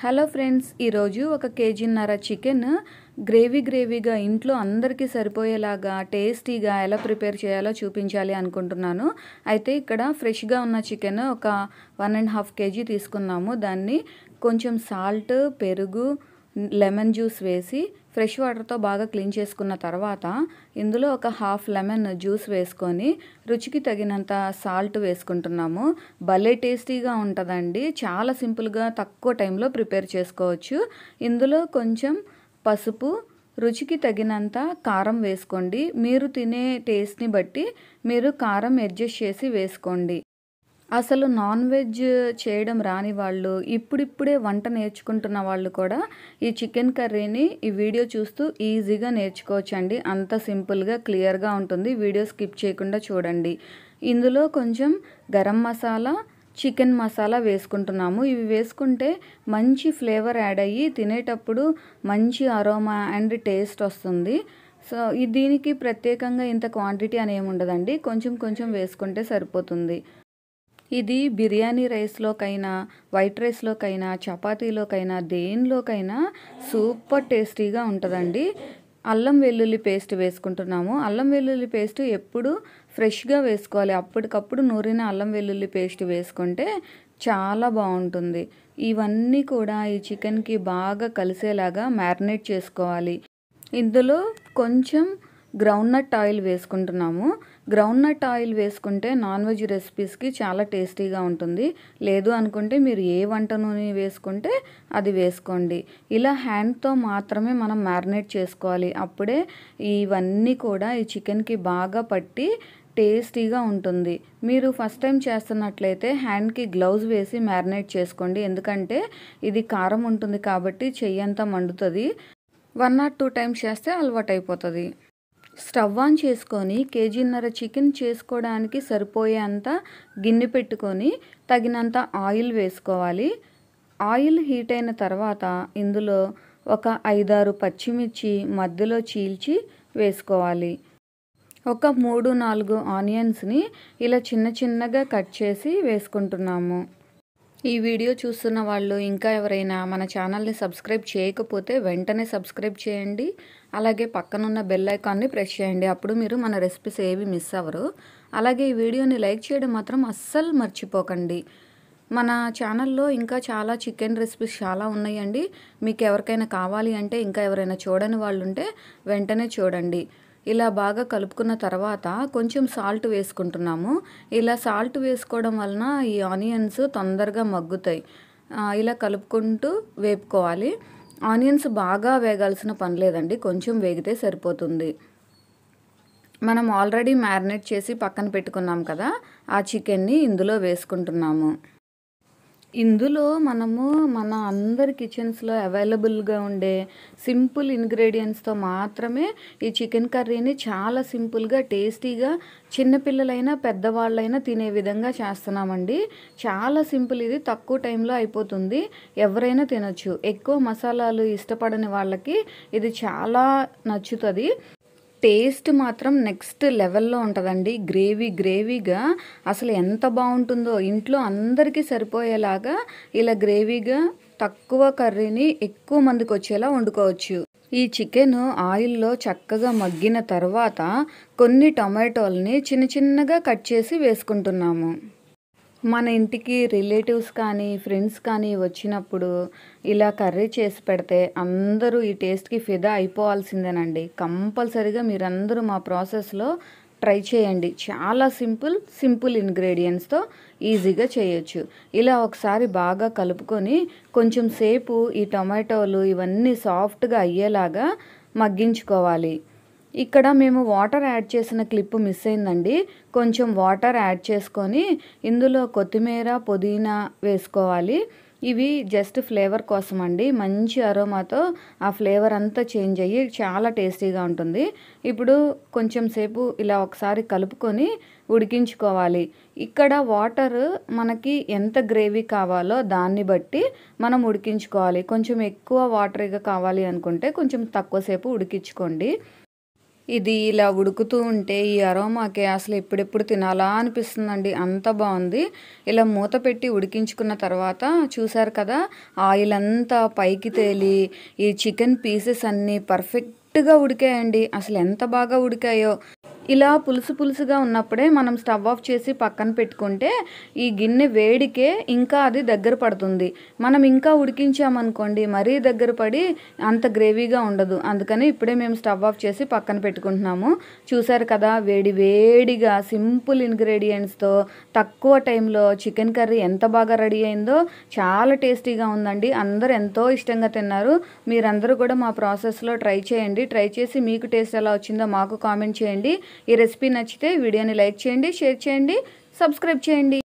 hello friends ఈరోజు ఒక కేజీన్నర chicken gravy గ్రేవీగా ఇంట్లో అందరికీ సరిపోయేలాగా టేస్టీగా ఎలా ప్రిపేర్ చేయాలో చూపించాలి అనుకుంటున్నాను అయితే ఇక్కడ ఫ్రెష్గా ఉన్న చికెన్ ఒక వన్ అండ్ హాఫ్ కేజీ తీసుకున్నాము దాన్ని కొంచెం సాల్ట్ పెరుగు లెమన్ జ్యూస్ వేసి ఫ్రెష్ వాటర్తో బాగా క్లీన్ చేసుకున్న తర్వాత ఇందులో ఒక హాఫ్ లెమన్ జ్యూస్ వేసుకొని రుచికి తగినంత సాల్ట్ వేసుకుంటున్నాము భలే టేస్టీగా ఉంటుందండి చాలా సింపుల్గా తక్కువ టైంలో ప్రిపేర్ చేసుకోవచ్చు ఇందులో కొంచెం పసుపు రుచికి తగినంత కారం వేసుకోండి మీరు తినే టేస్ట్ని బట్టి మీరు కారం అడ్జస్ట్ చేసి వేసుకోండి అసలు నాన్ వెజ్ చేయడం రాని వాళ్ళు ఇప్పుడిప్పుడే వంట నేర్చుకుంటున్న వాళ్ళు కూడా ఈ చికెన్ కర్రీని ఈ వీడియో చూస్తూ ఈజీగా నేర్చుకోవచ్చండి అంత సింపుల్గా క్లియర్గా ఉంటుంది వీడియో స్కిప్ చేయకుండా చూడండి ఇందులో కొంచెం గరం మసాలా చికెన్ మసాలా వేసుకుంటున్నాము ఇవి వేసుకుంటే మంచి ఫ్లేవర్ యాడ్ అయ్యి తినేటప్పుడు మంచి అరోమా అండ్ టేస్ట్ వస్తుంది సో దీనికి ప్రత్యేకంగా ఇంత క్వాంటిటీ అని ఏమి ఉండదండి కొంచెం కొంచెం వేసుకుంటే సరిపోతుంది ఇది బిర్యానీ రైస్లోకైనా వైట్ రైస్లోకైనా చపాతీలోకైనా దేనిలోకైనా సూపర్ టేస్టీగా ఉంటుందండి అల్లం వెల్లుల్లి పేస్ట్ వేసుకుంటున్నాము అల్లం వెల్లుల్లి పేస్ట్ ఎప్పుడు ఫ్రెష్గా వేసుకోవాలి అప్పటికప్పుడు నూరిన అల్లం వెల్లుల్లి పేస్ట్ వేసుకుంటే చాలా బాగుంటుంది ఇవన్నీ కూడా ఈ చికెన్కి బాగా కలిసేలాగా మ్యారినేట్ చేసుకోవాలి ఇందులో కొంచెం గ్రౌండ్ నట్ ఆయిల్ వేసుకుంటున్నాము గ్రౌండ్ నట్ ఆయిల్ వేసుకుంటే నాన్ వెజ్ రెసిపీస్కి చాలా టేస్టీగా ఉంటుంది లేదు అనుకుంటే మీరు ఏ వంట నూనె వేసుకుంటే అది వేసుకోండి ఇలా హ్యాండ్తో మాత్రమే మనం మ్యారినేట్ చేసుకోవాలి అప్పుడే ఇవన్నీ కూడా ఈ చికెన్కి బాగా పట్టి టేస్టీగా ఉంటుంది మీరు ఫస్ట్ టైం చేస్తున్నట్లయితే హ్యాండ్కి గ్లౌజ్ వేసి మ్యారినేట్ చేసుకోండి ఎందుకంటే ఇది కారం ఉంటుంది కాబట్టి చెయ్యంతా మండుతుంది వన్ ఆర్ టూ టైమ్స్ చేస్తే అలవాటు అయిపోతుంది స్టవ్ ఆన్ చేసుకొని కేజీన్నర చికెన్ చేసుకోవడానికి సరిపోయేంత గిన్నె పెట్టుకొని తగినంత ఆయిల్ వేసుకోవాలి ఆయిల్ హీట్ అయిన తర్వాత ఇందులో ఒక ఐదారు పచ్చిమిర్చి మధ్యలో చీల్చి వేసుకోవాలి ఒక మూడు నాలుగు ఆనియన్స్ని ఇలా చిన్న చిన్నగా కట్ చేసి వేసుకుంటున్నాము ఈ వీడియో చూస్తున్న వాళ్ళు ఇంకా ఎవరైనా మన ఛానల్ని సబ్స్క్రైబ్ చేయకపోతే వెంటనే సబ్స్క్రైబ్ చేయండి అలాగే పక్కనున్న బెల్ ఐకాన్ని ప్రెస్ చేయండి అప్పుడు మీరు మన రెసిపీస్ ఏవి మిస్ అవ్వరు అలాగే ఈ వీడియోని లైక్ చేయడం మాత్రం అస్సలు మర్చిపోకండి మన ఛానల్లో ఇంకా చాలా చికెన్ రెసిపీస్ చాలా ఉన్నాయండి మీకు ఎవరికైనా కావాలి అంటే ఇంకా ఎవరైనా చూడని వాళ్ళు ఉంటే వెంటనే చూడండి ఇలా బాగా కలుపుకున్న తర్వాత కొంచెం సాల్ట్ వేసుకుంటున్నాము ఇలా సాల్ట్ వేసుకోవడం వలన ఈ ఆనియన్స్ తొందరగా మగ్గుతాయి ఇలా కలుపుకుంటూ వేపుకోవాలి ఆనియన్స్ బాగా వేగాల్సిన పని లేదండి కొంచెం వేగితే సరిపోతుంది మనం ఆల్రెడీ మ్యారినేట్ చేసి పక్కన పెట్టుకున్నాం కదా ఆ చికెన్ని ఇందులో వేసుకుంటున్నాము ఇందులో మనము మన అందరి కిచెన్స్లో అవైలబుల్గా ఉండే సింపుల్ ఇంగ్రీడియంట్స్తో మాత్రమే ఈ చికెన్ కర్రీని చాలా సింపుల్గా టేస్టీగా చిన్నపిల్లలైనా పెద్దవాళ్ళైనా తినే విధంగా చేస్తున్నామండి చాలా సింపుల్ ఇది తక్కువ టైంలో అయిపోతుంది ఎవరైనా తినొచ్చు ఎక్కువ మసాలాలు ఇష్టపడని వాళ్ళకి ఇది చాలా నచ్చుతుంది టేస్ట్ మాత్రం నెక్స్ట్ లెవెల్లో ఉంటుందండి గ్రేవీ గ్రేవీగా అసలు ఎంత బాగుంటుందో ఇంట్లో అందరికీ సరిపోయేలాగా ఇలా గ్రేవీగా తక్కువ కర్రీని ఎక్కువ మందికి వచ్చేలా వండుకోవచ్చు ఈ చికెన్ ఆయిల్లో చక్కగా మగ్గిన తర్వాత కొన్ని టొమాటోల్ని చిన్న చిన్నగా కట్ చేసి వేసుకుంటున్నాము మన ఇంటికి రిలేటివ్స్ కానీ ఫ్రెండ్స్ కానీ వచ్చినప్పుడు ఇలా కర్రీ చేసి పెడితే అందరూ ఈ టేస్ట్కి ఫిదా అయిపోవాల్సిందేనండి కంపల్సరీగా మీరందరూ మా ప్రాసెస్లో ట్రై చేయండి చాలా సింపుల్ సింపుల్ ఇంగ్రీడియంట్స్తో ఈజీగా చేయొచ్చు ఇలా ఒకసారి బాగా కలుపుకొని కొంచెం సేపు ఈ టొమాటోలు ఇవన్నీ సాఫ్ట్గా అయ్యేలాగా మగ్గించుకోవాలి ఇక్కడ మేము వాటర్ యాడ్ చేసిన క్లిప్ మిస్ అయిందండి కొంచెం వాటర్ యాడ్ చేసుకొని ఇందులో కొత్తిమీర పుదీనా వేసుకోవాలి ఇవి జస్ట్ ఫ్లేవర్ కోసం అండి మంచి అరోమాతో ఆ ఫ్లేవర్ అంతా చేంజ్ అయ్యి చాలా టేస్టీగా ఉంటుంది ఇప్పుడు కొంచెం సేపు ఇలా ఒకసారి కలుపుకొని ఉడికించుకోవాలి ఇక్కడ వాటర్ మనకి ఎంత గ్రేవీ కావాలో దాన్ని బట్టి మనం ఉడికించుకోవాలి కొంచెం ఎక్కువ వాటర్గా కావాలి అనుకుంటే కొంచెం తక్కువసేపు ఉడికించుకోండి ఇది ఇలా ఉడుకుతూ ఉంటే ఈ అరోమాకి అసలు ఎప్పుడెప్పుడు తినాలా అనిపిస్తుందండి అంత బాగుంది ఇలా మూత పెట్టి ఉడికించుకున్న తర్వాత చూసారు కదా ఆయిల్ అంతా పైకి తేలి ఈ చికెన్ పీసెస్ అన్నీ పర్ఫెక్ట్గా ఉడికాయండి అసలు ఎంత బాగా ఉడికాయో ఇలా పులుసు పులుసుగా ఉన్నప్పుడే మనం స్టవ్ ఆఫ్ చేసి పక్కన పెట్టుకుంటే ఈ గిన్నె వేడికే ఇంకా అది దగ్గర పడుతుంది మనం ఇంకా ఉడికించామనుకోండి మరీ దగ్గర పడి అంత గ్రేవీగా ఉండదు అందుకని ఇప్పుడే మేము స్టవ్ ఆఫ్ చేసి పక్కన పెట్టుకుంటున్నాము చూసారు కదా వేడి వేడిగా సింపుల్ ఇంగ్రీడియంట్స్తో తక్కువ టైంలో చికెన్ కర్రీ ఎంత బాగా రెడీ అయిందో చాలా టేస్టీగా ఉందండి అందరు ఎంతో ఇష్టంగా తిన్నారు మీరందరూ కూడా మా ప్రాసెస్లో ట్రై చేయండి ట్రై చేసి మీకు టేస్ట్ ఎలా వచ్చిందో మాకు కామెంట్ చేయండి ఈ రెసిపీ నచ్చితే వీడియోని లైక్ చేయండి షేర్ చేయండి సబ్స్క్రైబ్ చేయండి